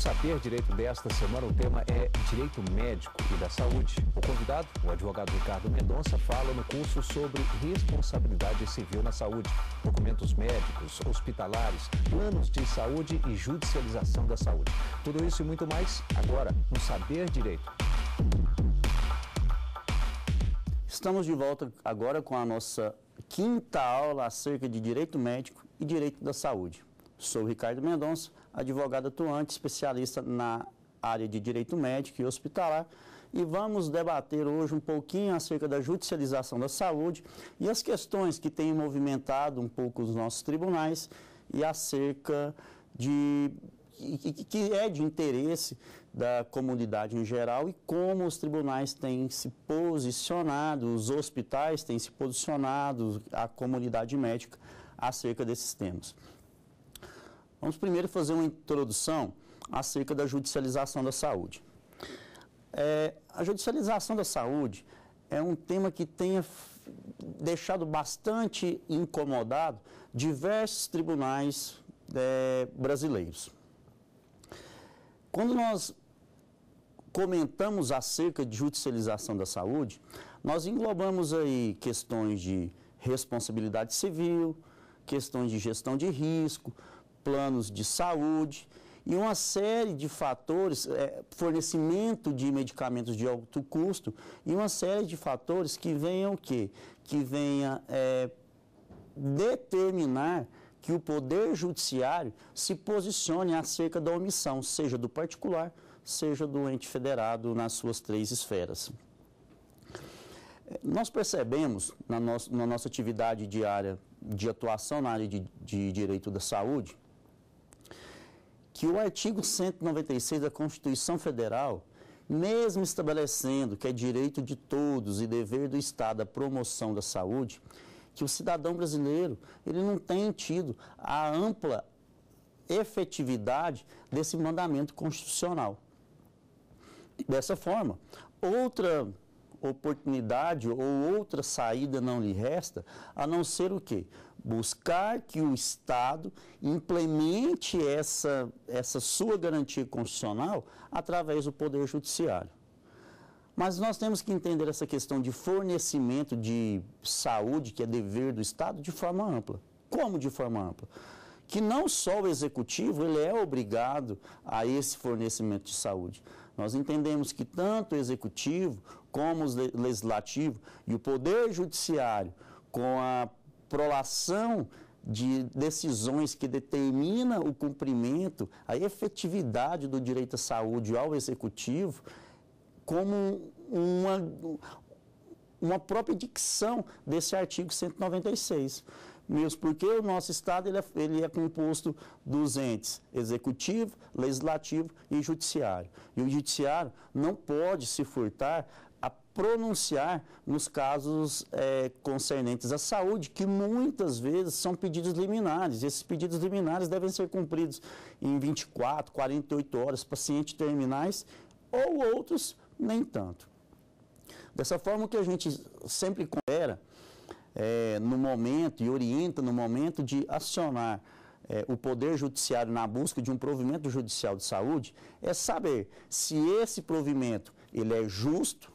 Saber Direito desta semana, o tema é Direito Médico e da Saúde. O convidado, o advogado Ricardo Mendonça, fala no curso sobre responsabilidade civil na saúde, documentos médicos, hospitalares, planos de saúde e judicialização da saúde. Tudo isso e muito mais agora no Saber Direito. Estamos de volta agora com a nossa quinta aula acerca de direito médico e direito da saúde. Sou Ricardo Mendonça Advogada atuante, especialista na área de direito médico e hospitalar. E vamos debater hoje um pouquinho acerca da judicialização da saúde e as questões que têm movimentado um pouco os nossos tribunais e acerca de que é de interesse da comunidade em geral e como os tribunais têm se posicionado, os hospitais têm se posicionado, a comunidade médica acerca desses temas. Vamos primeiro fazer uma introdução acerca da judicialização da saúde. É, a judicialização da saúde é um tema que tenha deixado bastante incomodado diversos tribunais é, brasileiros. Quando nós comentamos acerca de judicialização da saúde, nós englobamos aí questões de responsabilidade civil, questões de gestão de risco, planos de saúde e uma série de fatores, é, fornecimento de medicamentos de alto custo e uma série de fatores que venham o quê? Que venha é, determinar que o poder judiciário se posicione acerca da omissão, seja do particular, seja do ente federado nas suas três esferas. Nós percebemos na, nosso, na nossa atividade diária de atuação na área de, de direito da saúde que o artigo 196 da Constituição Federal, mesmo estabelecendo que é direito de todos e dever do Estado a promoção da saúde, que o cidadão brasileiro ele não tem tido a ampla efetividade desse mandamento constitucional. Dessa forma, outra oportunidade ou outra saída não lhe resta, a não ser o quê? Buscar que o Estado implemente essa, essa sua garantia constitucional através do Poder Judiciário. Mas nós temos que entender essa questão de fornecimento de saúde, que é dever do Estado, de forma ampla. Como de forma ampla? Que não só o executivo ele é obrigado a esse fornecimento de saúde. Nós entendemos que tanto o executivo como o legislativo e o poder judiciário, com a prolação de decisões que determina o cumprimento, a efetividade do direito à saúde ao executivo, como uma, uma própria dicção desse artigo 196 mesmo porque o nosso Estado ele é, ele é, composto dos entes executivo, legislativo e judiciário. E o judiciário não pode se furtar pronunciar nos casos é, concernentes à saúde, que muitas vezes são pedidos liminares. Esses pedidos liminares devem ser cumpridos em 24, 48 horas, pacientes terminais ou outros nem tanto. Dessa forma, o que a gente sempre considera é, no momento e orienta no momento de acionar é, o Poder Judiciário na busca de um provimento judicial de saúde é saber se esse provimento ele é justo,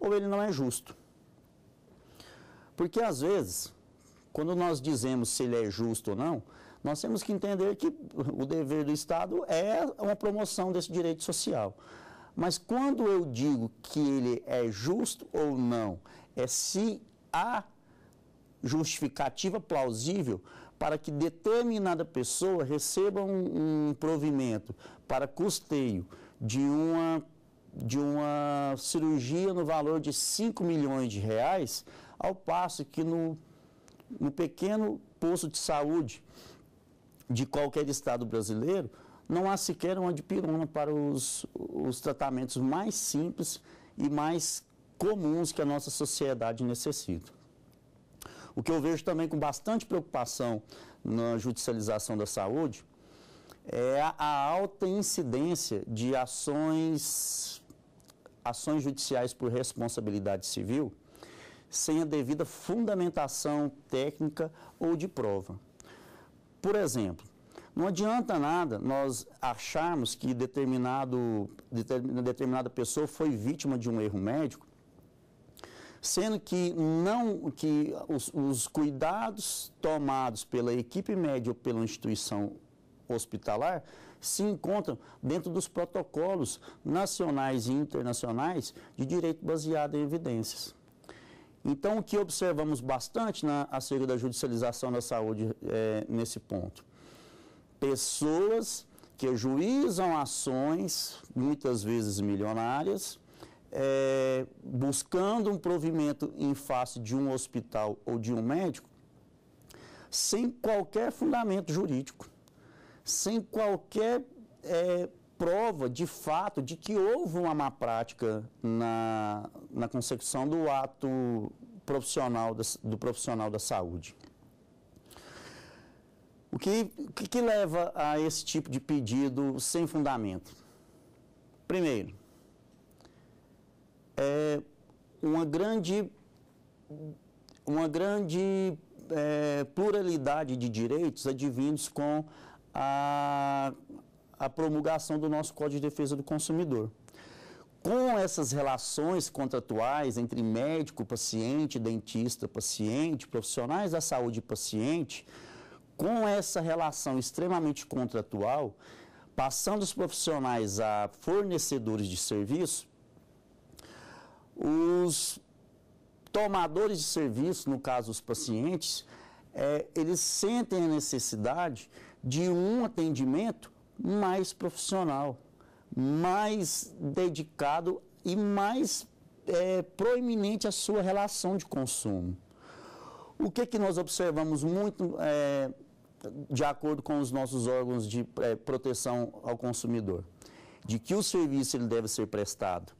ou ele não é justo. Porque às vezes, quando nós dizemos se ele é justo ou não, nós temos que entender que o dever do Estado é uma promoção desse direito social. Mas quando eu digo que ele é justo ou não, é se há justificativa plausível para que determinada pessoa receba um, um provimento para custeio de uma de uma cirurgia no valor de 5 milhões de reais, ao passo que no, no pequeno posto de saúde de qualquer estado brasileiro, não há sequer uma dipirona para os, os tratamentos mais simples e mais comuns que a nossa sociedade necessita. O que eu vejo também com bastante preocupação na judicialização da saúde é a alta incidência de ações, ações judiciais por responsabilidade civil sem a devida fundamentação técnica ou de prova. Por exemplo, não adianta nada nós acharmos que determinado, determinada pessoa foi vítima de um erro médico, sendo que não que os, os cuidados tomados pela equipe médica ou pela instituição hospitalar se encontram dentro dos protocolos nacionais e internacionais de direito baseado em evidências. Então, o que observamos bastante na acerca da judicialização da saúde é, nesse ponto? Pessoas que juizam ações, muitas vezes milionárias, é, buscando um provimento em face de um hospital ou de um médico, sem qualquer fundamento jurídico sem qualquer é, prova de fato de que houve uma má prática na, na consecução do ato profissional da, do profissional da saúde. O que, que, que leva a esse tipo de pedido sem fundamento? Primeiro, é uma grande, uma grande é, pluralidade de direitos advindos com a, a promulgação do nosso Código de Defesa do Consumidor. Com essas relações contratuais entre médico, paciente, dentista, paciente, profissionais da saúde e paciente, com essa relação extremamente contratual, passando os profissionais a fornecedores de serviço, os tomadores de serviço, no caso os pacientes, é, eles sentem a necessidade de um atendimento mais profissional, mais dedicado e mais é, proeminente a sua relação de consumo. O que, que nós observamos muito, é, de acordo com os nossos órgãos de é, proteção ao consumidor? De que o serviço ele deve ser prestado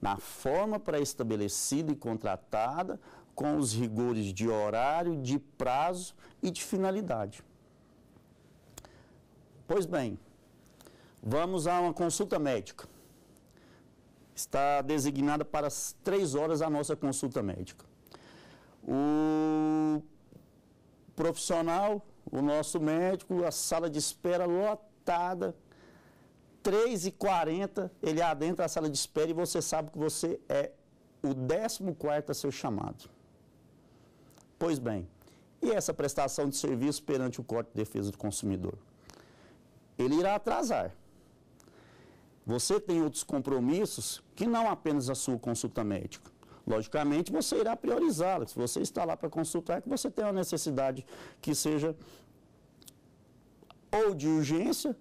na forma pré-estabelecida e contratada, com os rigores de horário, de prazo e de finalidade. Pois bem, vamos a uma consulta médica. Está designada para as três horas a nossa consulta médica. O profissional, o nosso médico, a sala de espera lotada, 3h40, ele adentra a sala de espera e você sabe que você é o 14 a ser chamado. Pois bem, e essa prestação de serviço perante o corte de Defesa do Consumidor? ele irá atrasar. Você tem outros compromissos que não apenas a sua consulta médica. Logicamente, você irá priorizá-la. Se você está lá para consultar, é que você tem uma necessidade que seja ou de urgência,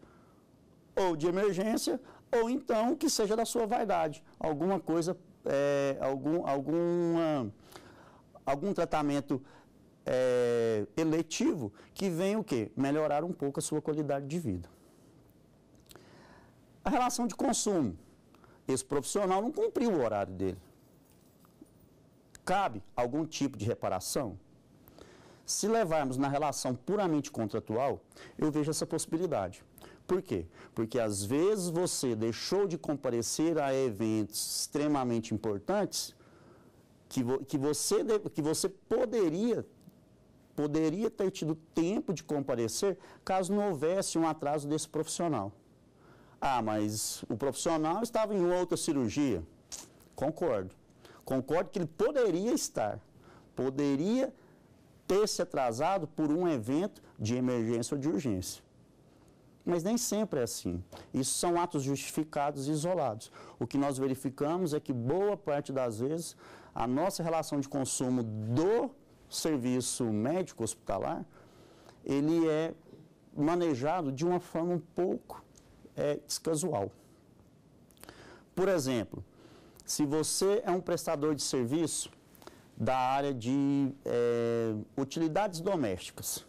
ou de emergência, ou então que seja da sua vaidade. Alguma coisa, é, algum, alguma, algum tratamento é, eletivo que venha o quê? Melhorar um pouco a sua qualidade de vida. A relação de consumo. Esse profissional não cumpriu o horário dele. Cabe algum tipo de reparação? Se levarmos na relação puramente contratual, eu vejo essa possibilidade. Por quê? Porque às vezes você deixou de comparecer a eventos extremamente importantes que, vo que, você, que você poderia poderia ter tido tempo de comparecer caso não houvesse um atraso desse profissional. Ah, mas o profissional estava em outra cirurgia. Concordo. Concordo que ele poderia estar, poderia ter se atrasado por um evento de emergência ou de urgência. Mas nem sempre é assim. Isso são atos justificados e isolados. O que nós verificamos é que boa parte das vezes a nossa relação de consumo do serviço médico hospitalar, ele é manejado de uma forma um pouco é descasual. Por exemplo, se você é um prestador de serviço da área de é, utilidades domésticas,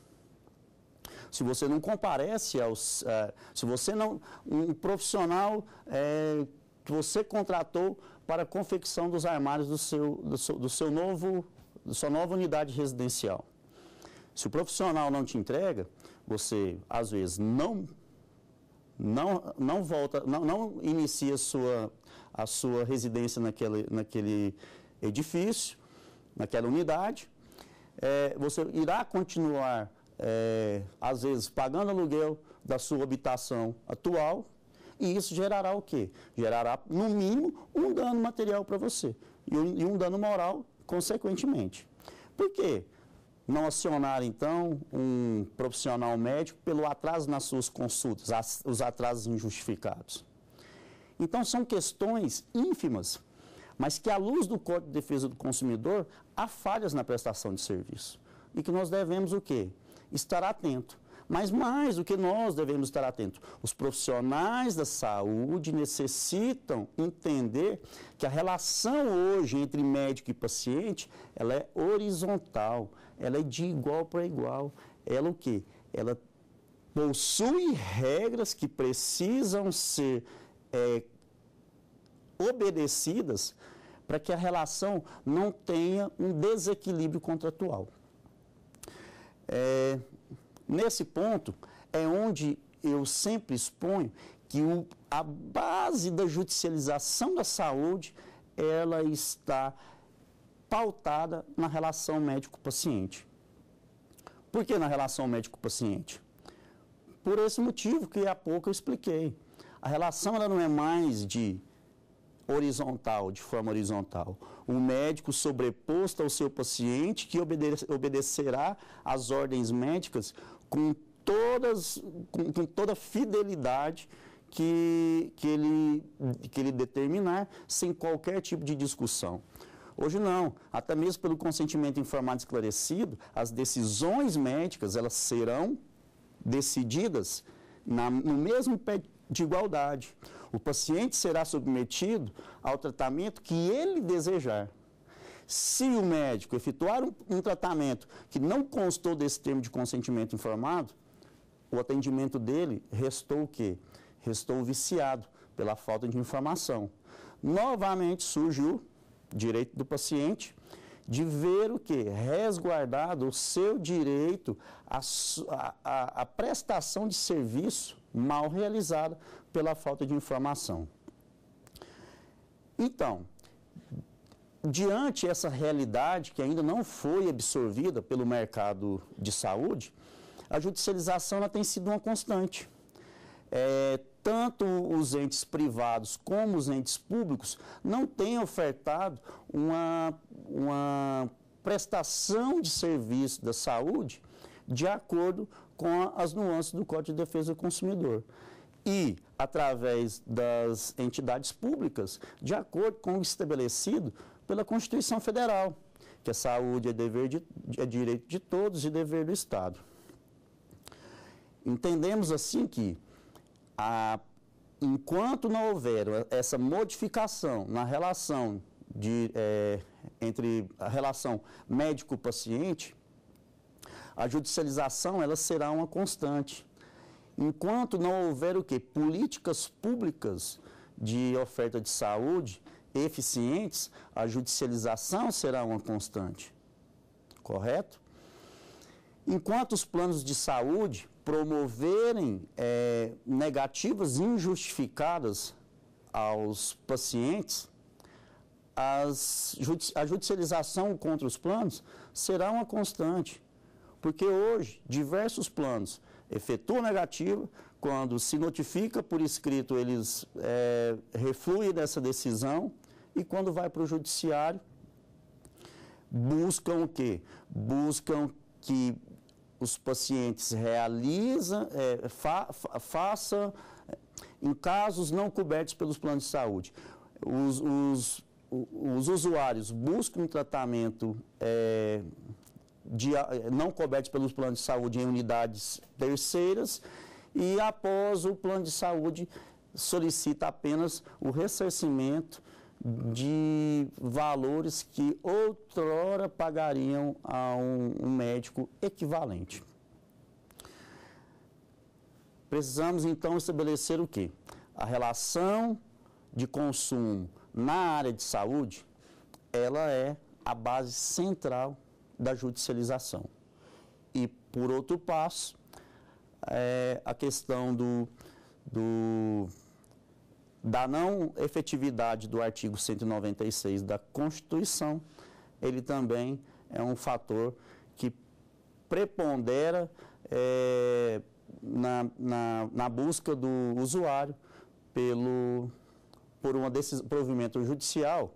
se você não comparece aos. É, se você não. Um profissional é, que você contratou para a confecção dos armários do seu, do seu, do seu novo, da sua nova unidade residencial. Se o profissional não te entrega, você às vezes não não, não volta, não, não inicia sua, a sua residência naquele, naquele edifício, naquela unidade. É, você irá continuar, é, às vezes, pagando aluguel da sua habitação atual, e isso gerará o quê? Gerará, no mínimo, um dano material para você e um, e um dano moral, consequentemente. Por quê? não acionar, então, um profissional médico pelo atraso nas suas consultas, as, os atrasos injustificados. Então, são questões ínfimas, mas que, à luz do Código de Defesa do Consumidor, há falhas na prestação de serviço. E que nós devemos o quê? Estar atento. Mas mais do que nós devemos estar atentos, os profissionais da saúde necessitam entender que a relação hoje entre médico e paciente, ela é horizontal, ela é de igual para igual. Ela o quê? Ela possui regras que precisam ser é, obedecidas para que a relação não tenha um desequilíbrio contratual. É, nesse ponto é onde eu sempre exponho que o, a base da judicialização da saúde ela está pautada na relação médico-paciente. Por que na relação médico-paciente? Por esse motivo que há pouco eu expliquei. A relação ela não é mais de horizontal, de forma horizontal. O médico sobreposto ao seu paciente que obedecerá às ordens médicas com, todas, com, com toda fidelidade que, que, ele, que ele determinar, sem qualquer tipo de discussão. Hoje não. Até mesmo pelo consentimento informado e esclarecido, as decisões médicas elas serão decididas na, no mesmo pé de igualdade. O paciente será submetido ao tratamento que ele desejar. Se o médico efetuar um, um tratamento que não constou desse termo de consentimento informado, o atendimento dele restou o quê? Restou viciado pela falta de informação. Novamente surgiu direito do paciente, de ver o que? Resguardado o seu direito à, prestação de serviço mal realizada pela falta de informação. Então, diante essa realidade que ainda não foi absorvida pelo mercado de saúde, a judicialização ela tem sido uma constante. É, tanto os entes privados como os entes públicos não têm ofertado uma, uma prestação de serviço da saúde de acordo com as nuances do Código de Defesa do Consumidor. E, através das entidades públicas, de acordo com o estabelecido pela Constituição Federal, que a saúde é, dever de, é direito de todos e dever do Estado. Entendemos, assim, que a, enquanto não houver essa modificação na relação de, é, entre a relação médico-paciente, a judicialização ela será uma constante. Enquanto não houver o que Políticas públicas de oferta de saúde eficientes, a judicialização será uma constante. Correto? Enquanto os planos de saúde promoverem é, negativas injustificadas aos pacientes, as, a judicialização contra os planos será uma constante. Porque hoje, diversos planos efetuam negativa, quando se notifica por escrito, eles é, refluem dessa decisão, e quando vai para o judiciário, buscam o quê? Buscam que os pacientes realizam, é, fa, fa, façam é, em casos não cobertos pelos planos de saúde. Os, os, os usuários buscam um tratamento é, de, é, não coberto pelos planos de saúde em unidades terceiras e após o plano de saúde solicita apenas o ressarcimento de valores que outrora pagariam a um, um médico equivalente. Precisamos então estabelecer o que? A relação de consumo na área de saúde, ela é a base central da judicialização. E por outro passo, é a questão do, do da não efetividade do artigo 196 da Constituição, ele também é um fator que prepondera é, na, na, na, busca do usuário pelo, por uma desses provimento judicial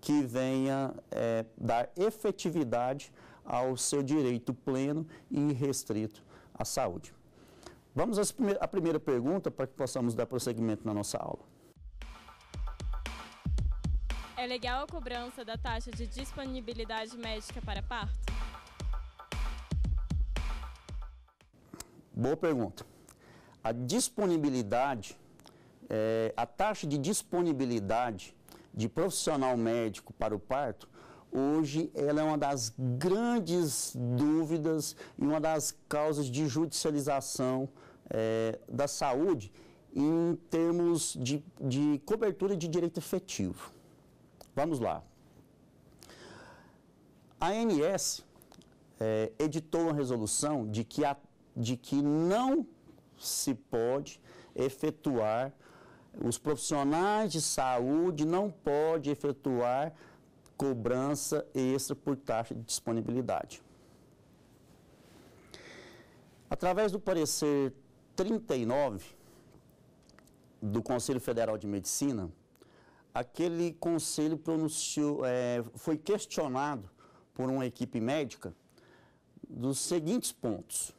que venha é, dar efetividade ao seu direito pleno e restrito à saúde. Vamos à primeira pergunta para que possamos dar prosseguimento na nossa aula. É legal a cobrança da taxa de disponibilidade médica para parto? Boa pergunta. A disponibilidade, é, a taxa de disponibilidade de profissional médico para o parto, hoje ela é uma das grandes dúvidas e uma das causas de judicialização é, da saúde em termos de, de cobertura de direito efetivo. Vamos lá. A ANS é, editou uma resolução de que, a, de que não se pode efetuar, os profissionais de saúde não podem efetuar cobrança extra por taxa de disponibilidade. Através do parecer 39 do Conselho Federal de Medicina, aquele conselho pronunciou, é, foi questionado por uma equipe médica dos seguintes pontos.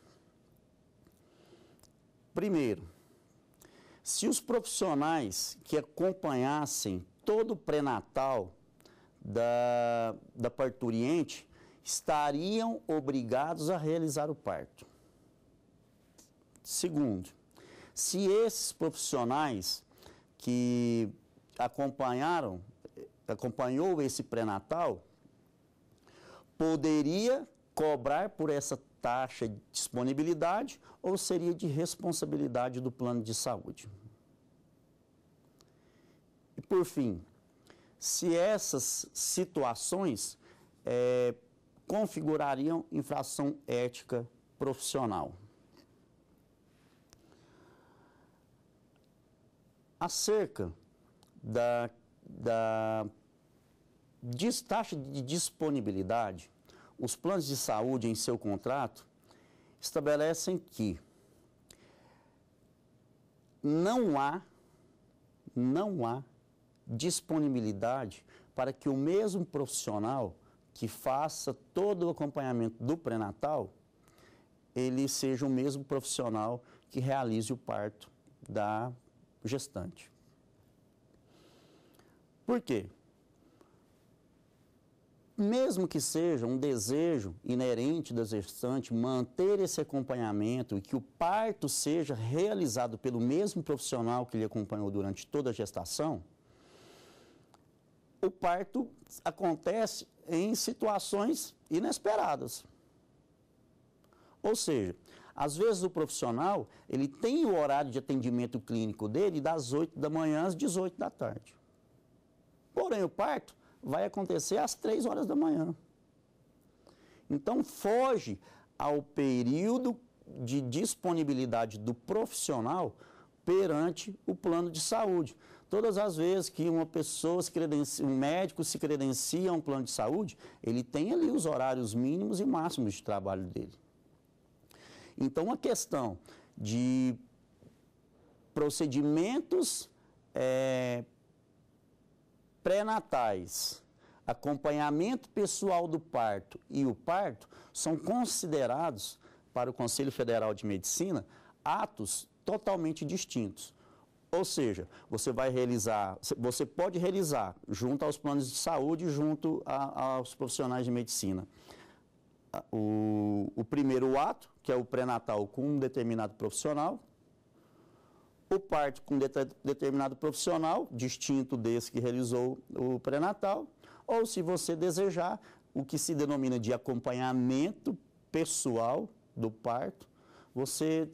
Primeiro, se os profissionais que acompanhassem todo o pré-natal da, da parturiente estariam obrigados a realizar o parto. Segundo, se esses profissionais que acompanharam, acompanhou esse pré-natal, poderia cobrar por essa taxa de disponibilidade ou seria de responsabilidade do plano de saúde. E por fim, se essas situações é, configurariam infração ética profissional. Acerca da, da diz, taxa de disponibilidade, os planos de saúde em seu contrato estabelecem que não há, não há disponibilidade para que o mesmo profissional que faça todo o acompanhamento do pré-natal, ele seja o mesmo profissional que realize o parto da gestante. Por quê? Mesmo que seja um desejo inerente da gestante manter esse acompanhamento e que o parto seja realizado pelo mesmo profissional que lhe acompanhou durante toda a gestação, o parto acontece em situações inesperadas. Ou seja, às vezes o profissional, ele tem o horário de atendimento clínico dele das 8 da manhã às 18 da tarde. Porém, o parto vai acontecer às três horas da manhã. Então, foge ao período de disponibilidade do profissional perante o plano de saúde. Todas as vezes que uma pessoa se credencia, um médico se credencia a um plano de saúde, ele tem ali os horários mínimos e máximos de trabalho dele. Então, a questão de procedimentos é, pré-natais, acompanhamento pessoal do parto e o parto são considerados, para o Conselho Federal de Medicina, atos totalmente distintos. Ou seja, você vai realizar, você pode realizar junto aos planos de saúde, junto a, aos profissionais de medicina. O, o primeiro ato, que é o pré-natal com um determinado profissional, o parto com determinado profissional, distinto desse que realizou o pré-natal, ou se você desejar, o que se denomina de acompanhamento pessoal do parto, você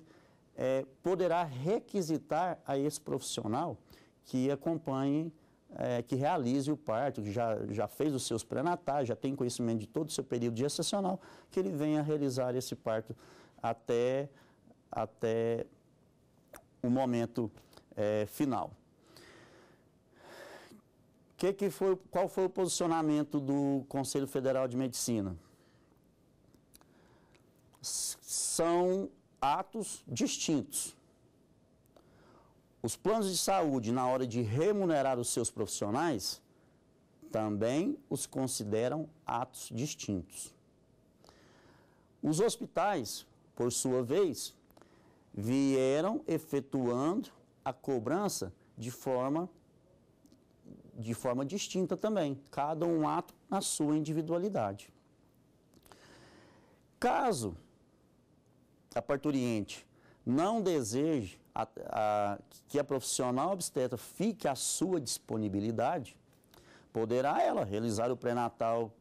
é, poderá requisitar a esse profissional que acompanhe, é, que realize o parto, que já, já fez os seus pré-natais, já tem conhecimento de todo o seu período gestacional, que ele venha realizar esse parto até, até o momento é, final. Que que foi, qual foi o posicionamento do Conselho Federal de Medicina? São atos distintos. Os planos de saúde, na hora de remunerar os seus profissionais, também os consideram atos distintos. Os hospitais, por sua vez, vieram efetuando a cobrança de forma de forma distinta também, cada um ato na sua individualidade. Caso a parturiente não deseje a, a, que a profissional obstetra fique à sua disponibilidade, poderá ela realizar o pré-natal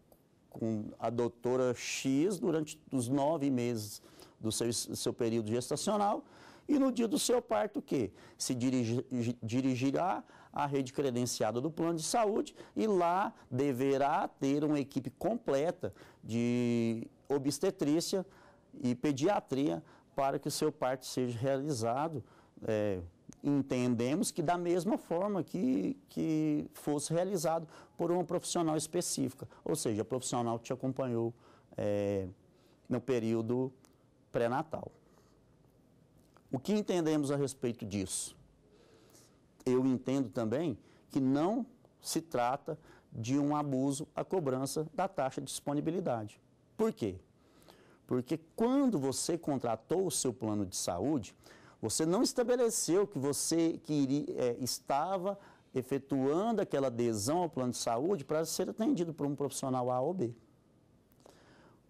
com a doutora X durante os nove meses do seu, seu período gestacional e no dia do seu parto que se dirige, dirigirá à rede credenciada do plano de saúde e lá deverá ter uma equipe completa de obstetrícia e pediatria para que o seu parto seja realizado. É, entendemos que da mesma forma que, que fosse realizado por uma profissional específica, ou seja, a profissional que te acompanhou é, no período pré-natal. O que entendemos a respeito disso? Eu entendo também que não se trata de um abuso à cobrança da taxa de disponibilidade. Por quê? Porque quando você contratou o seu plano de saúde, você não estabeleceu que você que iria, é, estava efetuando aquela adesão ao plano de saúde para ser atendido por um profissional A ou B.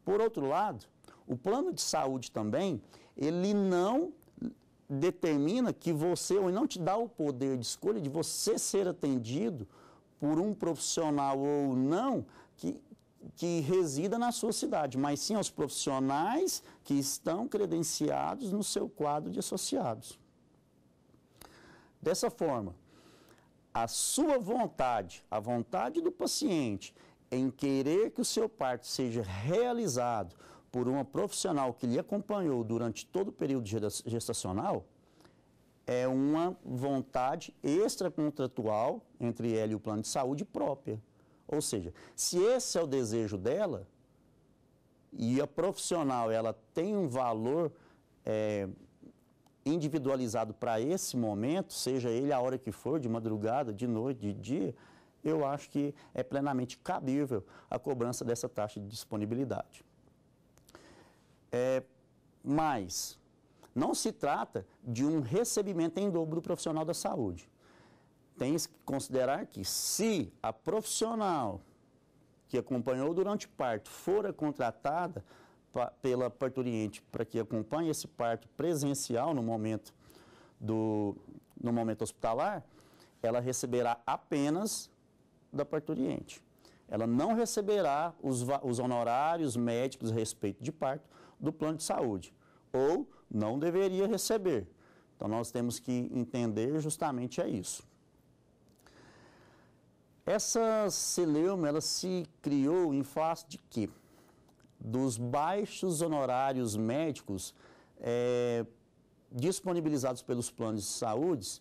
Por outro lado, o plano de saúde também, ele não determina que você, ou não te dá o poder de escolha de você ser atendido por um profissional ou não que, que resida na sua cidade, mas sim aos profissionais que estão credenciados no seu quadro de associados. Dessa forma, a sua vontade, a vontade do paciente em querer que o seu parto seja realizado por uma profissional que lhe acompanhou durante todo o período gestacional é uma vontade extracontratual entre ela e o plano de saúde própria. Ou seja, se esse é o desejo dela e a profissional ela tem um valor é, individualizado para esse momento, seja ele a hora que for, de madrugada, de noite, de dia, eu acho que é plenamente cabível a cobrança dessa taxa de disponibilidade. É, mas não se trata de um recebimento em dobro do profissional da saúde. Tem que considerar que se a profissional que acompanhou durante o parto for contratada pela parturiente para que acompanhe esse parto presencial no momento do no momento hospitalar, ela receberá apenas da parturiente. Ela não receberá os, os honorários médicos a respeito de parto, do plano de saúde, ou não deveria receber. Então nós temos que entender justamente é isso. Essa celeuma, ela se criou em face de quê? Dos baixos honorários médicos é, disponibilizados pelos planos de saúde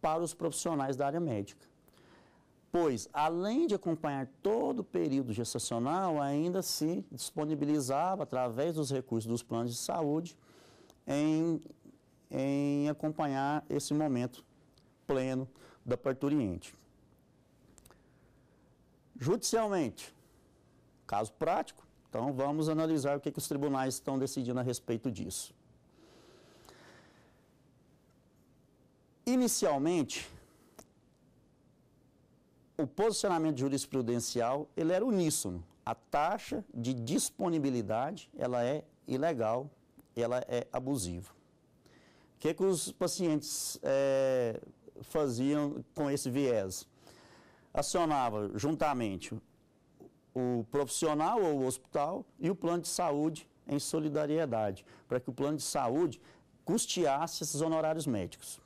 para os profissionais da área médica pois, além de acompanhar todo o período gestacional, ainda se disponibilizava, através dos recursos dos planos de saúde, em, em acompanhar esse momento pleno da parturiente. Judicialmente, caso prático, então vamos analisar o que, que os tribunais estão decidindo a respeito disso. Inicialmente, o posicionamento jurisprudencial ele era uníssono. A taxa de disponibilidade ela é ilegal, ela é abusiva. O que, é que os pacientes é, faziam com esse viés? Acionava juntamente o profissional ou o hospital e o plano de saúde em solidariedade, para que o plano de saúde custeasse esses honorários médicos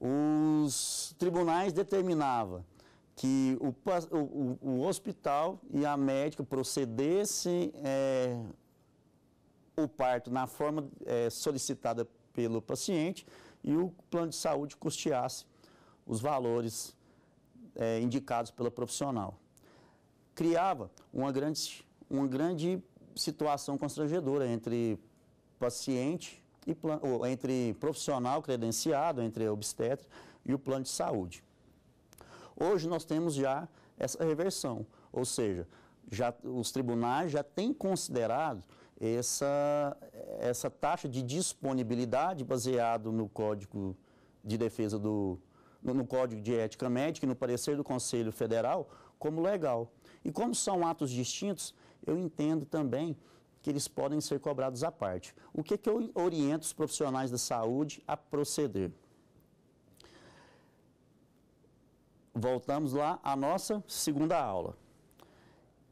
os tribunais determinavam que o, o, o, hospital e a médica procedessem é, o parto na forma é, solicitada pelo paciente e o plano de saúde custeasse os valores é, indicados pela profissional. Criava uma grande, uma grande situação constrangedora entre paciente e plan, ou, entre profissional credenciado, entre obstetra e o plano de saúde. Hoje nós temos já essa reversão, ou seja, já, os tribunais já têm considerado essa, essa taxa de disponibilidade baseado no Código de Defesa do no, no Código de Ética Médica e no parecer do Conselho Federal como legal. E como são atos distintos, eu entendo também que eles podem ser cobrados à parte. O que, é que eu oriento os profissionais da saúde a proceder? Voltamos lá à nossa segunda aula.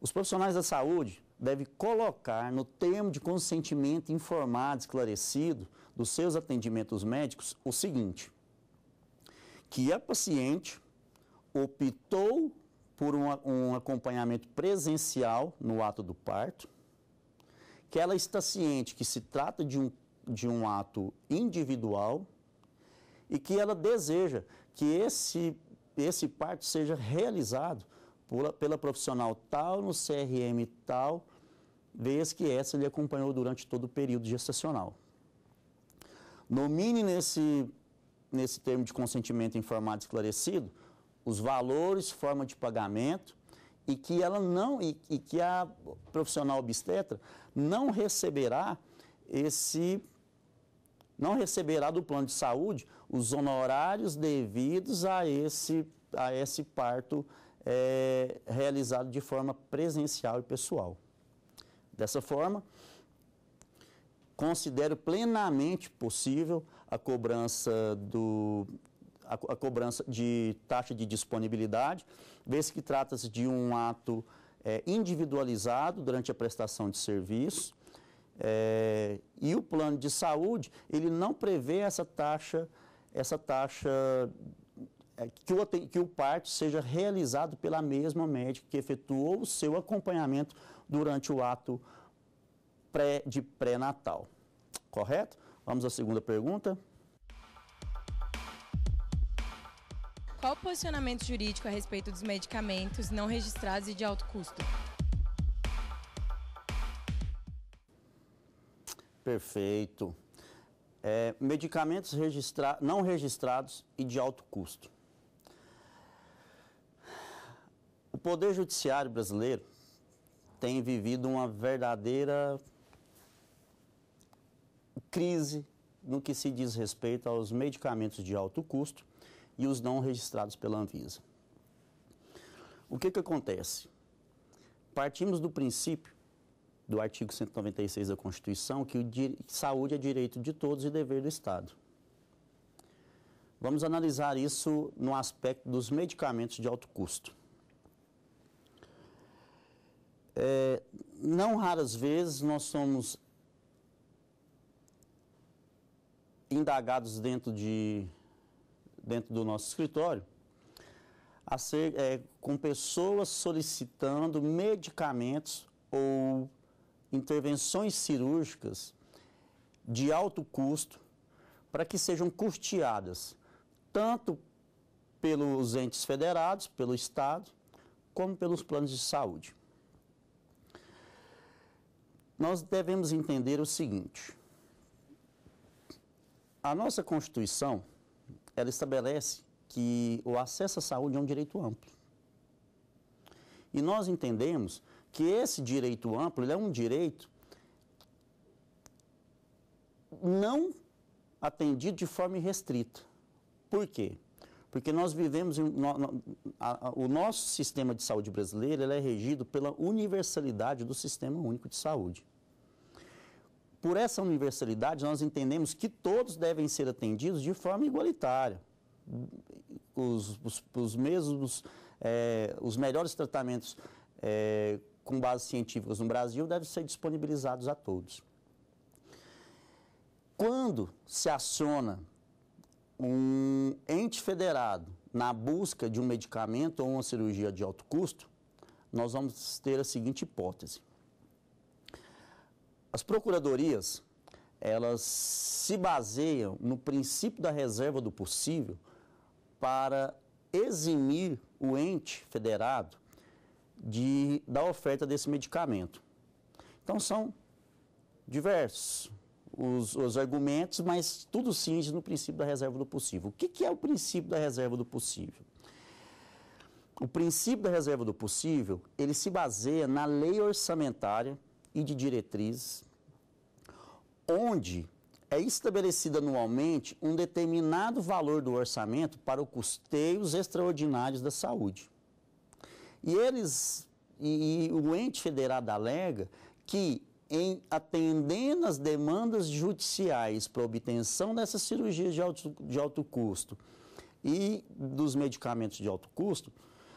Os profissionais da saúde devem colocar no termo de consentimento informado, esclarecido, dos seus atendimentos médicos o seguinte: que a paciente optou por um, um acompanhamento presencial no ato do parto, que ela está ciente que se trata de um, de um ato individual e que ela deseja que esse, esse parto seja realizado pela, pela profissional tal, no CRM tal, vez que essa lhe acompanhou durante todo o período gestacional. Nomine nesse, nesse termo de consentimento informado esclarecido os valores, forma de pagamento e que ela não e, e que a profissional obstetra não receberá esse não receberá do plano de saúde os honorários devidos a esse a esse parto é, realizado de forma presencial e pessoal. Dessa forma, considero plenamente possível a cobrança do a, a cobrança de taxa de disponibilidade, vê-se que trata-se de um ato é, individualizado durante a prestação de serviço. É, e o plano de saúde, ele não prevê essa taxa, essa taxa é, que o, que o parto seja realizado pela mesma médica que efetuou o seu acompanhamento durante o ato pré, de pré-natal. Correto? Vamos à segunda pergunta. Qual o posicionamento jurídico a respeito dos medicamentos não registrados e de alto custo? Perfeito. É, medicamentos registra não registrados e de alto custo. O Poder Judiciário brasileiro tem vivido uma verdadeira crise no que se diz respeito aos medicamentos de alto custo e os não registrados pela Anvisa. O que, que acontece? Partimos do princípio do artigo 196 da Constituição que saúde é direito de todos e dever do Estado. Vamos analisar isso no aspecto dos medicamentos de alto custo. É, não raras vezes nós somos indagados dentro de dentro do nosso escritório, ser, é, com pessoas solicitando medicamentos ou intervenções cirúrgicas de alto custo para que sejam custeadas tanto pelos entes federados, pelo Estado, como pelos planos de saúde. Nós devemos entender o seguinte: a nossa Constituição ela estabelece que o acesso à saúde é um direito amplo. E nós entendemos que esse direito amplo é um direito não atendido de forma restrita. Por quê? Porque nós vivemos, em, no, no, a, a, o nosso sistema de saúde brasileiro é regido pela universalidade do Sistema Único de Saúde. Por essa universalidade, nós entendemos que todos devem ser atendidos de forma igualitária. Os, os, os mesmos, é, os melhores tratamentos é, com bases científicas no Brasil devem ser disponibilizados a todos. Quando se aciona um ente federado na busca de um medicamento ou uma cirurgia de alto custo, nós vamos ter a seguinte hipótese. As procuradorias, elas se baseiam no princípio da reserva do possível para eximir o ente federado de, da oferta desse medicamento. Então, são diversos os, os argumentos, mas tudo cinge no princípio da reserva do possível. O que, que é o princípio da reserva do possível? O princípio da reserva do possível, ele se baseia na lei orçamentária e de diretrizes onde é estabelecido anualmente um determinado valor do orçamento para o custeios extraordinários da saúde. E eles e, e o ente federado alega que em atendendo às demandas judiciais para obtenção dessas cirurgias de alto, de alto custo e dos medicamentos de alto custo,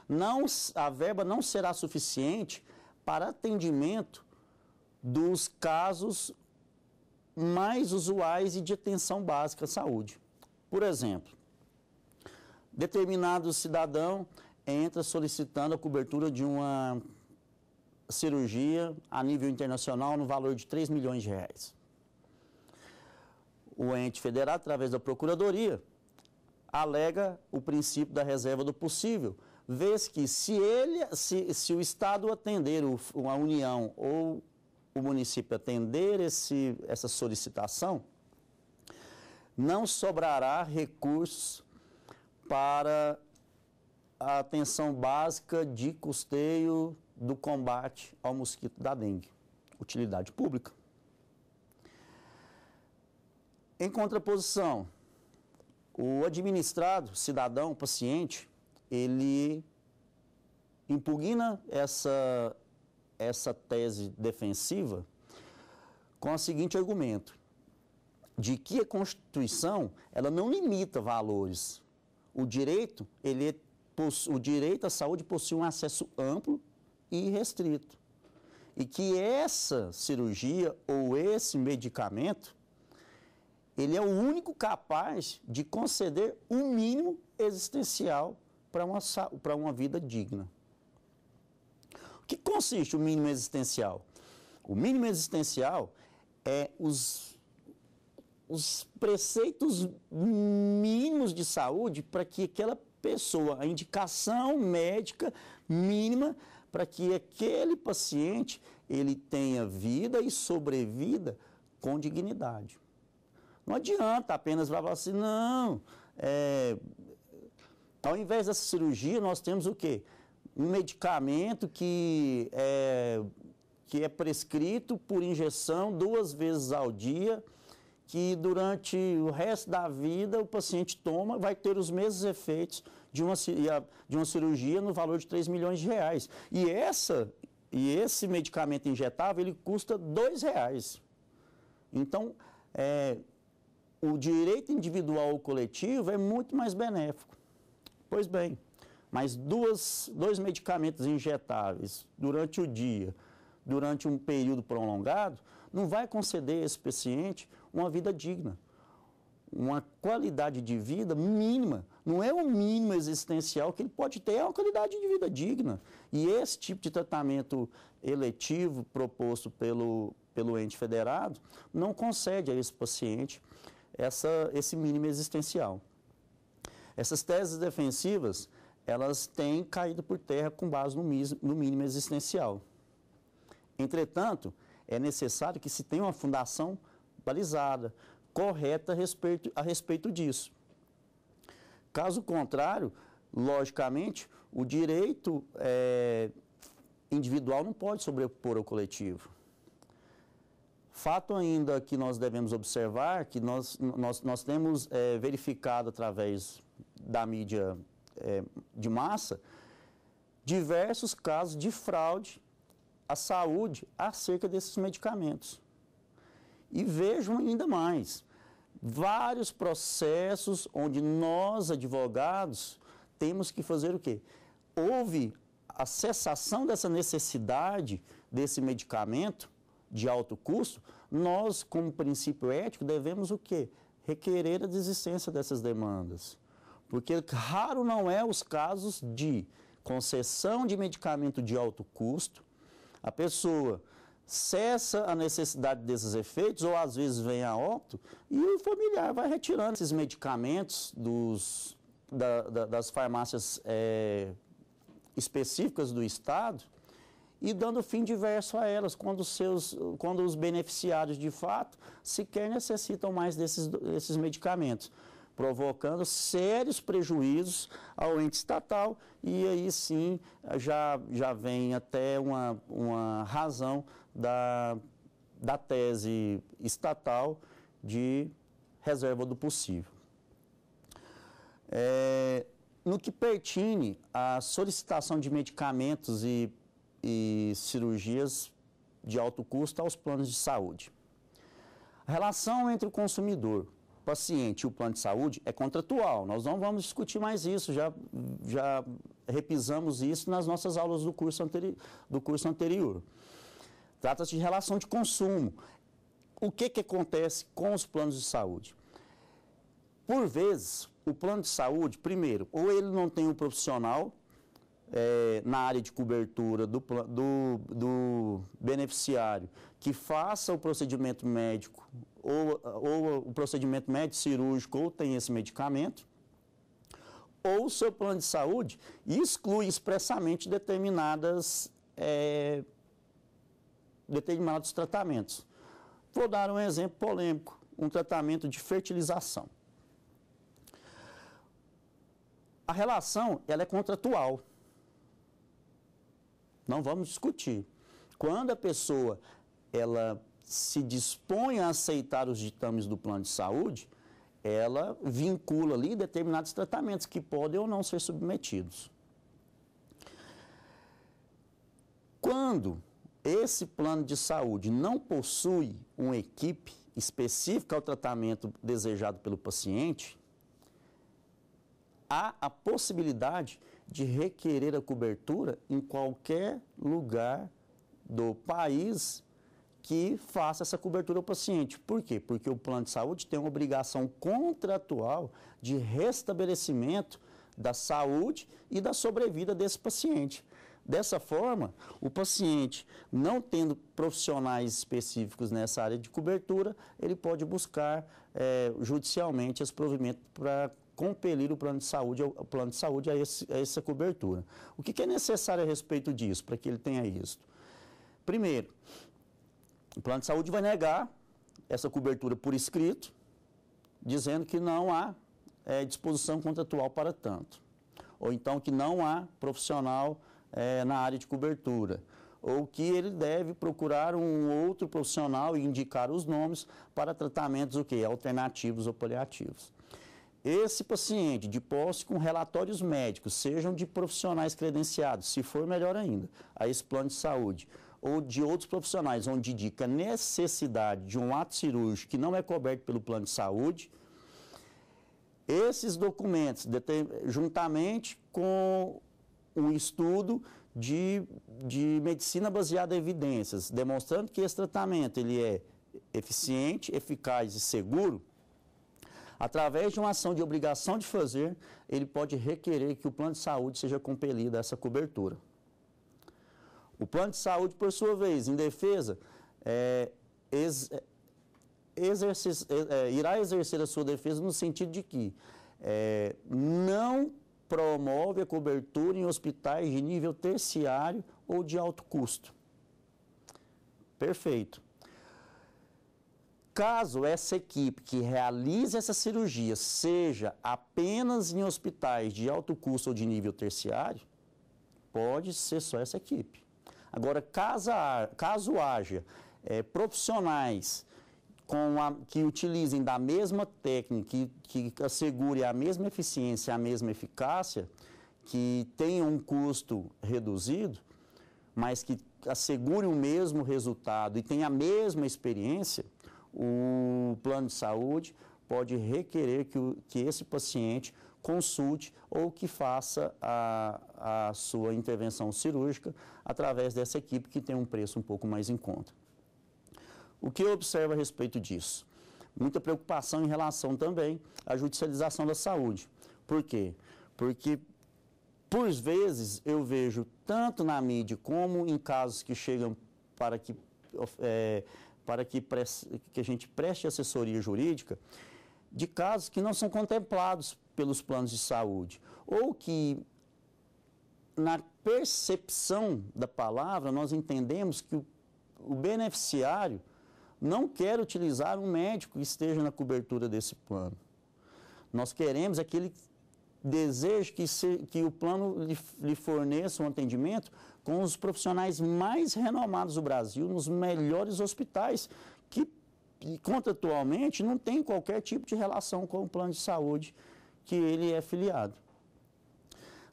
não, a verba não será suficiente para atendimento dos casos mais usuais e de atenção básica à saúde. Por exemplo, determinado cidadão entra solicitando a cobertura de uma cirurgia a nível internacional no valor de 3 milhões de reais. O ente federal, através da Procuradoria, alega o princípio da reserva do possível, vez que se, ele, se, se o Estado atender, a União ou o município atender esse, essa solicitação, não sobrará recursos para a atenção básica de custeio do combate ao mosquito da dengue, utilidade pública. Em contraposição, o administrado, cidadão, paciente, ele impugna essa, essa tese defensiva com o seguinte argumento, de que a Constituição ela não limita valores. O direito, ele, é o direito à saúde possui um acesso amplo e restrito. E que essa cirurgia ou esse medicamento, ele é o único capaz de conceder o um mínimo existencial para uma, para uma vida digna que consiste o mínimo existencial? O mínimo existencial é os, os preceitos mínimos de saúde para que aquela pessoa, a indicação médica mínima para que aquele paciente ele tenha vida e sobrevida com dignidade. Não adianta apenas falar assim, não, é, ao invés dessa cirurgia nós temos o quê? um medicamento que é, que é prescrito por injeção duas vezes ao dia, que durante o resto da vida o paciente toma, vai ter os mesmos efeitos de uma, de uma cirurgia no valor de 3 milhões de reais. E essa e esse medicamento injetável ele custa dois reais. Então, é, o direito individual ou coletivo é muito mais benéfico. Pois bem. Mas duas, dois medicamentos injetáveis durante o dia, durante um período prolongado, não vai conceder a esse paciente uma vida digna, uma qualidade de vida mínima. Não é o mínimo existencial que ele pode ter, é uma qualidade de vida digna. E esse tipo de tratamento eletivo proposto pelo, pelo ente federado não concede a esse paciente essa, esse mínimo existencial. Essas teses defensivas elas têm caído por terra com base no, no mínimo existencial. Entretanto, é necessário que se tenha uma fundação balizada, correta a respeito, a respeito disso. Caso contrário, logicamente, o direito é, individual não pode sobrepor ao coletivo. Fato ainda que nós devemos observar, que nós, nós, nós temos é, verificado através da mídia é, de massa, diversos casos de fraude à saúde acerca desses medicamentos. E vejam ainda mais, vários processos onde nós, advogados, temos que fazer o quê? Houve a cessação dessa necessidade desse medicamento de alto custo, nós, como princípio ético, devemos o quê? Requerer a desistência dessas demandas. Porque raro não é os casos de concessão de medicamento de alto custo, a pessoa cessa a necessidade desses efeitos, ou às vezes vem a óbito, e o familiar vai retirando esses medicamentos dos, da, da, das farmácias é, específicas do Estado e dando fim diverso a elas, quando, seus, quando os beneficiários de fato sequer necessitam mais desses, desses medicamentos provocando sérios prejuízos ao ente estatal e aí sim já, já vem até uma, uma razão da, da tese estatal de reserva do possível. É, no que pertine à solicitação de medicamentos e, e cirurgias de alto custo aos planos de saúde. A relação entre o consumidor paciente e o plano de saúde é contratual. Nós não vamos discutir mais isso, já, já repisamos isso nas nossas aulas do curso, anteri do curso anterior. Trata-se de relação de consumo. O que, que acontece com os planos de saúde? Por vezes, o plano de saúde, primeiro, ou ele não tem um profissional é, na área de cobertura do, do, do beneficiário que faça o procedimento médico ou, ou o procedimento médico cirúrgico ou tem esse medicamento, ou o seu plano de saúde exclui expressamente determinadas, é, determinados tratamentos. Vou dar um exemplo polêmico, um tratamento de fertilização. A relação ela é contratual. Não vamos discutir. Quando a pessoa ela se dispõe a aceitar os ditames do plano de saúde, ela vincula ali determinados tratamentos que podem ou não ser submetidos. Quando esse plano de saúde não possui uma equipe específica ao tratamento desejado pelo paciente, há a possibilidade de requerer a cobertura em qualquer lugar do país que faça essa cobertura ao paciente. Por quê? Porque o plano de saúde tem uma obrigação contratual de restabelecimento da saúde e da sobrevida desse paciente. Dessa forma, o paciente, não tendo profissionais específicos nessa área de cobertura, ele pode buscar é, judicialmente esse provimento para compelir o plano de saúde, o plano de saúde a, esse, a essa cobertura. O que, que é necessário a respeito disso, para que ele tenha isso? Primeiro, o plano de saúde vai negar essa cobertura por escrito, dizendo que não há é, disposição contratual para tanto, ou então que não há profissional é, na área de cobertura, ou que ele deve procurar um outro profissional e indicar os nomes para tratamentos o quê? alternativos ou paliativos. Esse paciente de posse com relatórios médicos, sejam de profissionais credenciados, se for melhor ainda, a esse plano de saúde, ou de outros profissionais, onde indica necessidade de um ato cirúrgico que não é coberto pelo plano de saúde, esses documentos, juntamente com um estudo de, de medicina baseada em evidências, demonstrando que esse tratamento ele é eficiente, eficaz e seguro, através de uma ação de obrigação de fazer, ele pode requerer que o plano de saúde seja compelido a essa cobertura. O plano de saúde, por sua vez, em defesa, é, ex, é, exercer, é, é, irá exercer a sua defesa no sentido de que é, não promove a cobertura em hospitais de nível terciário ou de alto custo. Perfeito. Caso essa equipe que realize essa cirurgia seja apenas em hospitais de alto custo ou de nível terciário, pode ser só essa equipe. Agora, caso, caso haja é, profissionais a, que utilizem da mesma técnica, que, que assegure a mesma eficiência, a mesma eficácia, que tenham um custo reduzido, mas que assegure o mesmo resultado e tenha a mesma experiência, o plano de saúde pode requerer que, o, que esse paciente consulte ou que faça a, a sua intervenção cirúrgica através dessa equipe que tem um preço um pouco mais em conta. O que eu observo a respeito disso? Muita preocupação em relação também à judicialização da saúde. Por quê? Porque, por vezes, eu vejo tanto na mídia como em casos que chegam para que, é, para que, que a gente preste assessoria jurídica, de casos que não são contemplados pelos planos de saúde, ou que na percepção da palavra nós entendemos que o, o beneficiário não quer utilizar um médico que esteja na cobertura desse plano. Nós queremos aquele é desejo que, se, que o plano lhe, lhe, forneça um atendimento com os profissionais mais renomados do Brasil, nos melhores hospitais, que contratualmente não tem qualquer tipo de relação com o plano de saúde que ele é filiado.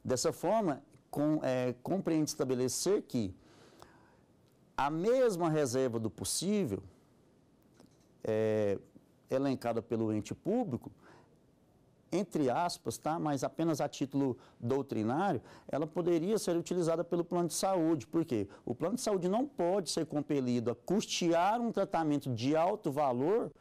Dessa forma, com, é, compreende estabelecer que a mesma reserva do possível, é, elencada pelo ente público, entre aspas, tá? mas apenas a título doutrinário, ela poderia ser utilizada pelo plano de saúde. Por quê? O plano de saúde não pode ser compelido a custear um tratamento de alto valor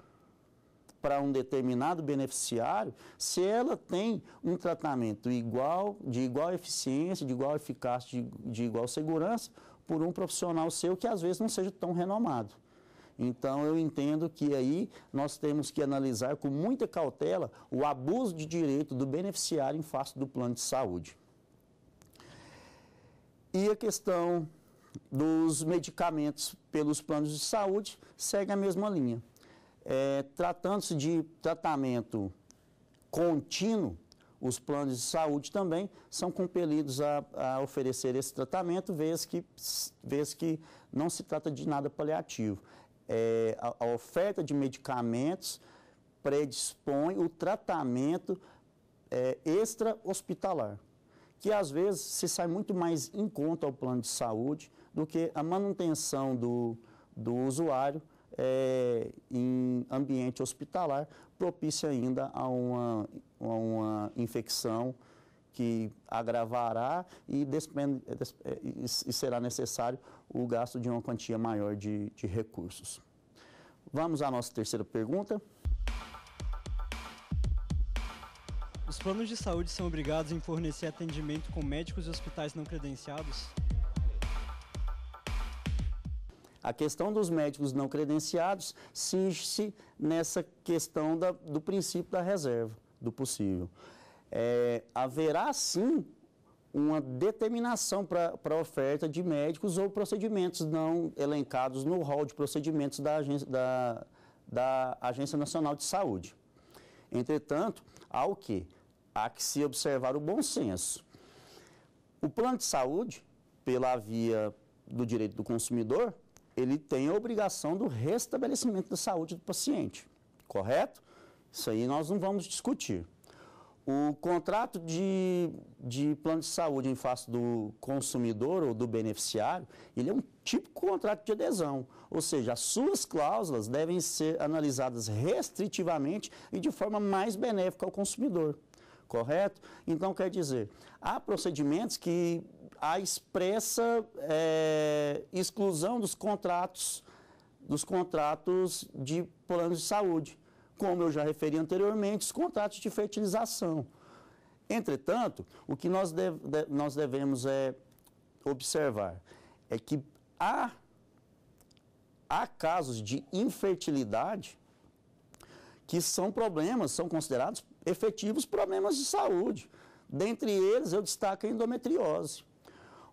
para um determinado beneficiário se ela tem um tratamento igual, de igual eficiência, de igual eficácia, de, de igual segurança, por um profissional seu que às vezes não seja tão renomado. Então, eu entendo que aí nós temos que analisar com muita cautela o abuso de direito do beneficiário em face do plano de saúde. E a questão dos medicamentos pelos planos de saúde segue a mesma linha. É, Tratando-se de tratamento contínuo, os planos de saúde também são compelidos a, a oferecer esse tratamento, vez que, vez que não se trata de nada paliativo. É, a, a oferta de medicamentos predispõe o tratamento é, extra-hospitalar, que às vezes se sai muito mais em conta ao plano de saúde do que a manutenção do, do usuário é, em ambiente hospitalar, propicia ainda a uma, a uma infecção que agravará e, despende, é, é, e, será necessário o gasto de uma quantia maior de, de recursos. Vamos à nossa terceira pergunta. Os planos de saúde são obrigados em fornecer atendimento com médicos e hospitais não credenciados? A questão dos médicos não credenciados singe se nessa questão da, do princípio da reserva, do possível. É, haverá sim uma determinação para a oferta de médicos ou procedimentos não elencados no rol de procedimentos da agência, da, da agência Nacional de Saúde. Entretanto, há o que? Há que se observar o bom senso. O plano de saúde, pela via do direito do consumidor, ele tem a obrigação do restabelecimento da saúde do paciente, correto? Isso aí nós não vamos discutir. O contrato de, de plano de saúde em face do consumidor ou do beneficiário, ele é um típico contrato de adesão, ou seja, as suas cláusulas devem ser analisadas restritivamente e de forma mais benéfica ao consumidor correto? Então, quer dizer, há procedimentos que há expressa é, exclusão dos contratos, dos contratos de planos de saúde, como eu já referi anteriormente, os contratos de fertilização. Entretanto, o que nós, deve, nós devemos é, observar é que há, há casos de infertilidade que são problemas, são considerados efetivos problemas de saúde. Dentre eles, eu destaco a endometriose.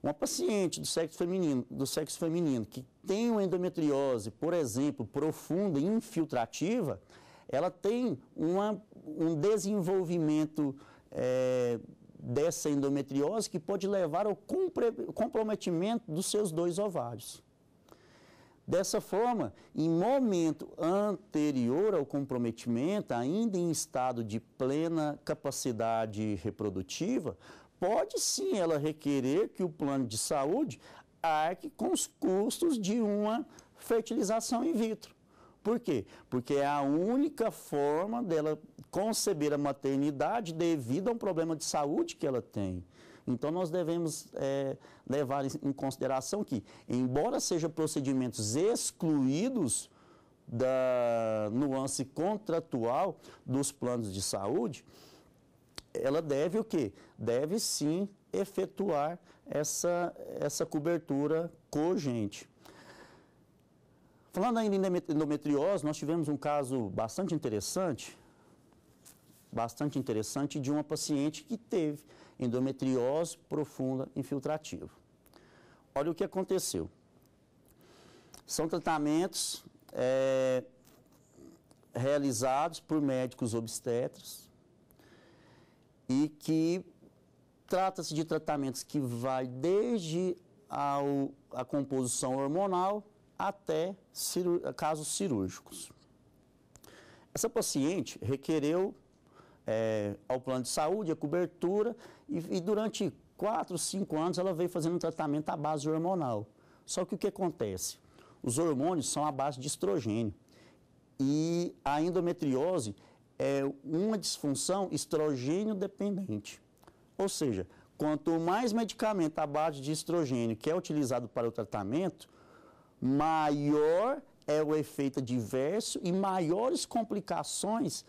Uma paciente do sexo feminino, do sexo feminino que tem uma endometriose, por exemplo, profunda e infiltrativa, ela tem uma, um desenvolvimento é, dessa endometriose que pode levar ao comprometimento dos seus dois ovários. Dessa forma, em momento anterior ao comprometimento, ainda em estado de plena capacidade reprodutiva, pode sim ela requerer que o plano de saúde arque com os custos de uma fertilização in vitro. Por quê? Porque é a única forma dela conceber a maternidade devido a um problema de saúde que ela tem. Então, nós devemos é, levar em consideração que, embora sejam procedimentos excluídos da nuance contratual dos planos de saúde, ela deve o quê? Deve sim efetuar essa, essa cobertura cogente. Falando ainda em endometriose, nós tivemos um caso bastante interessante, bastante interessante de uma paciente que teve endometriose profunda infiltrativa. Olha o que aconteceu. São tratamentos é, realizados por médicos obstetras e que trata-se de tratamentos que vai desde ao, a composição hormonal até casos cirúrgicos. Essa paciente requereu é, ao plano de saúde a cobertura e, e durante quatro, cinco anos ela veio fazendo um tratamento à base hormonal. Só que o que acontece? Os hormônios são à base de estrogênio. E a endometriose é uma disfunção estrogênio dependente. Ou seja, quanto mais medicamento à base de estrogênio que é utilizado para o tratamento, maior é o efeito adverso e maiores complicações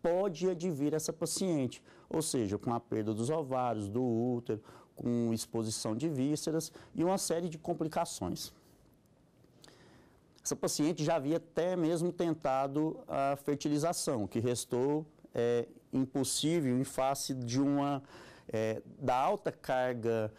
pode advir essa paciente ou seja, com a perda dos ovários, do útero, com exposição de vísceras e uma série de complicações. Essa paciente já havia até mesmo tentado a fertilização, que restou é, impossível em face de uma é, da alta carga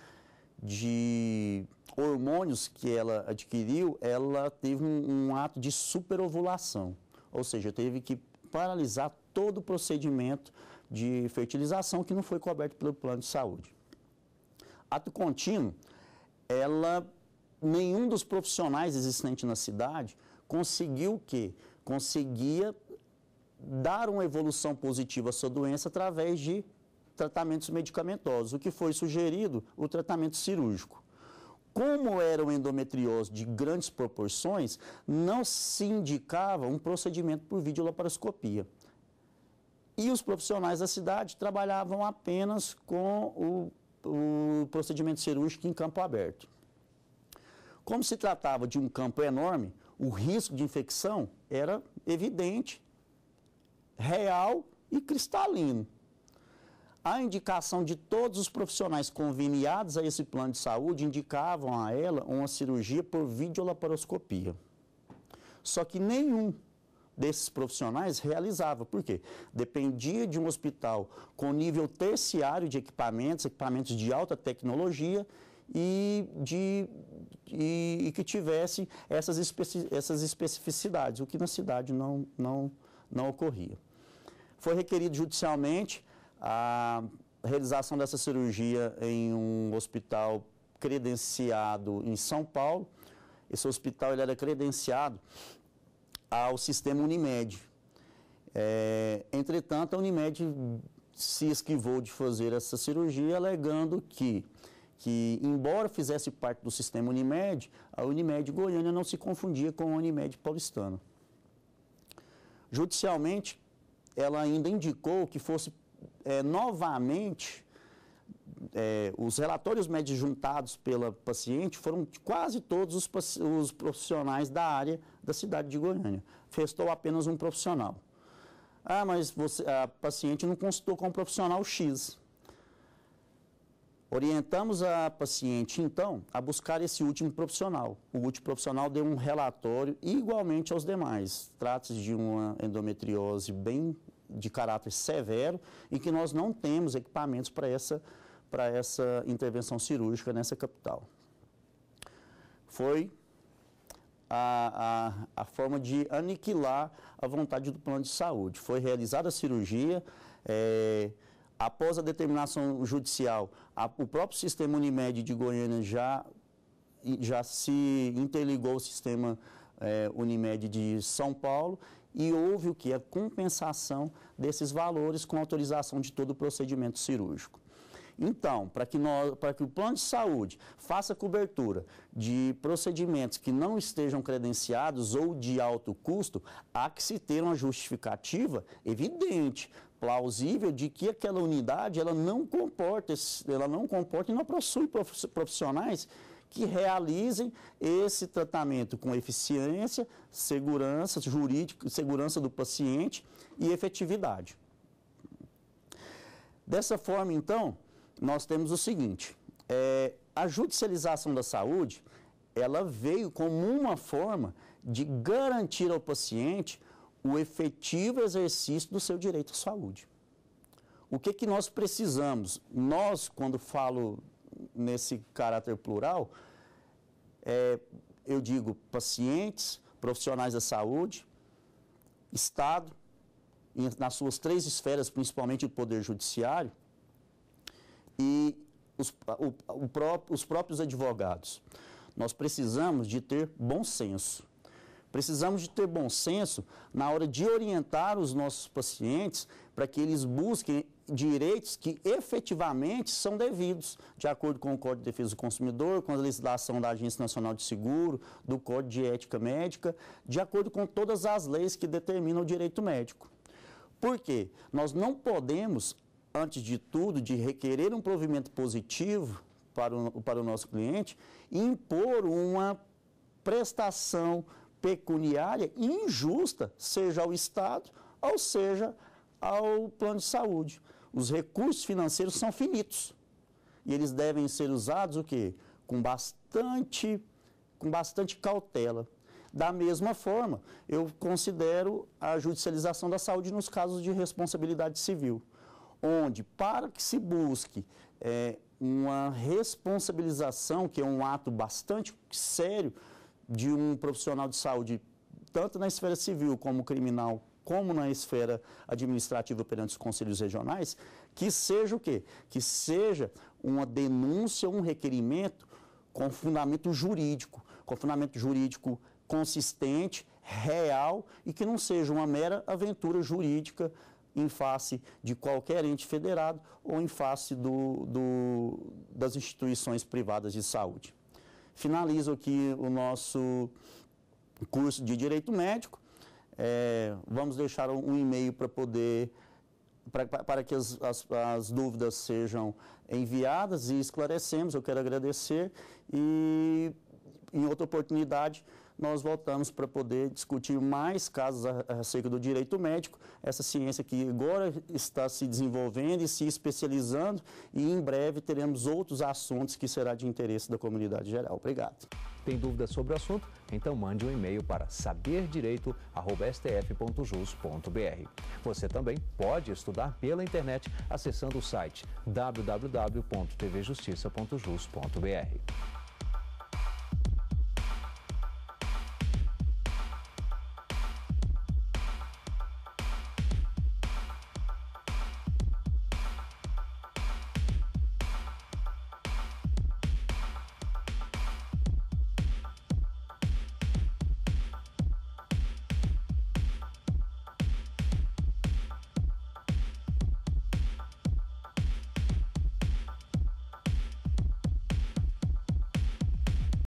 de hormônios que ela adquiriu, ela teve um, um ato de superovulação, ou seja, teve que paralisar todo o procedimento de fertilização que não foi coberto pelo plano de saúde. Ato contínuo, ela nenhum dos profissionais existentes na cidade conseguiu o quê? Conseguia dar uma evolução positiva à sua doença através de tratamentos medicamentosos, o que foi sugerido o tratamento cirúrgico. Como era uma endometriose de grandes proporções, não se indicava um procedimento por videolaparoscopia. E os profissionais da cidade trabalhavam apenas com o, o procedimento cirúrgico em campo aberto. Como se tratava de um campo enorme, o risco de infecção era evidente, real e cristalino. A indicação de todos os profissionais conveniados a esse plano de saúde indicavam a ela uma cirurgia por videolaparoscopia. Só que nenhum desses profissionais realizava. Por quê? Dependia de um hospital com nível terciário de equipamentos, equipamentos de alta tecnologia e, de, e, e que tivesse essas, especi, essas especificidades, o que na cidade não, não, não ocorria. Foi requerido judicialmente a realização dessa cirurgia em um hospital credenciado em São Paulo. Esse hospital ele era credenciado ao sistema Unimed. É, entretanto, a Unimed se esquivou de fazer essa cirurgia, alegando que, que, embora fizesse parte do sistema Unimed, a Unimed Goiânia não se confundia com a Unimed Paulistana. Judicialmente, ela ainda indicou que fosse é, novamente é, os relatórios médicos juntados pela paciente foram de quase todos os, os profissionais da área da cidade de Goiânia. Restou apenas um profissional. Ah, mas você, a paciente não consultou com o um profissional X. Orientamos a paciente, então, a buscar esse último profissional. O último profissional deu um relatório igualmente aos demais. Trata-se de uma endometriose bem de caráter severo e que nós não temos equipamentos para essa para essa intervenção cirúrgica nessa capital. Foi a, a, a, forma de aniquilar a vontade do plano de saúde. Foi realizada a cirurgia, é, após a determinação judicial, a, o próprio sistema Unimed de Goiânia já, já se interligou ao sistema é, Unimed de São Paulo e houve o que? A compensação desses valores com autorização de todo o procedimento cirúrgico. Então, para que, que o plano de saúde faça cobertura de procedimentos que não estejam credenciados ou de alto custo, há que se ter uma justificativa evidente plausível de que aquela unidade ela não comporta, ela não comporta e não possui profissionais que realizem esse tratamento com eficiência, segurança jurídica, segurança do paciente e efetividade. Dessa forma, então, nós temos o seguinte: é, a judicialização da saúde ela veio como uma forma de garantir ao paciente o efetivo exercício do seu direito à saúde. O que, que nós precisamos? Nós, quando falo nesse caráter plural, é, eu digo pacientes, profissionais da saúde, Estado, nas suas três esferas, principalmente o Poder Judiciário, e os, o, o os próprios advogados. Nós precisamos de ter bom senso. Precisamos de ter bom senso na hora de orientar os nossos pacientes para que eles busquem direitos que efetivamente são devidos, de acordo com o Código de Defesa do Consumidor, com a legislação da Agência Nacional de Seguro, do Código de Ética Médica, de acordo com todas as leis que determinam o direito médico. Por quê? Nós não podemos antes de tudo, de requerer um provimento positivo para o, para o nosso cliente e impor uma prestação pecuniária injusta, seja ao Estado ou seja ao plano de saúde. Os recursos financeiros são finitos e eles devem ser usados o quê? Com bastante, com bastante cautela. Da mesma forma, eu considero a judicialização da saúde nos casos de responsabilidade civil onde, para que se busque é, uma responsabilização, que é um ato bastante sério de um profissional de saúde, tanto na esfera civil como criminal, como na esfera administrativa perante os conselhos regionais, que seja o quê? Que seja uma denúncia, um requerimento com fundamento jurídico, com fundamento jurídico consistente, real e que não seja uma mera aventura jurídica em face de qualquer ente federado ou em face do, do, das instituições privadas de saúde. Finalizo aqui o nosso curso de Direito Médico. É, vamos deixar um e-mail para poder pra, para que as, as, as, dúvidas sejam enviadas e esclarecemos. Eu quero agradecer e, em outra oportunidade, nós voltamos para poder discutir mais casos acerca do direito médico, essa ciência que agora está se desenvolvendo e se especializando, e em breve teremos outros assuntos que será de interesse da comunidade geral. Obrigado. Tem dúvidas sobre o assunto? Então mande um e-mail para saberdireito@stf.jus.br. Você também pode estudar pela internet acessando o site www.tvjustiça.jus.br.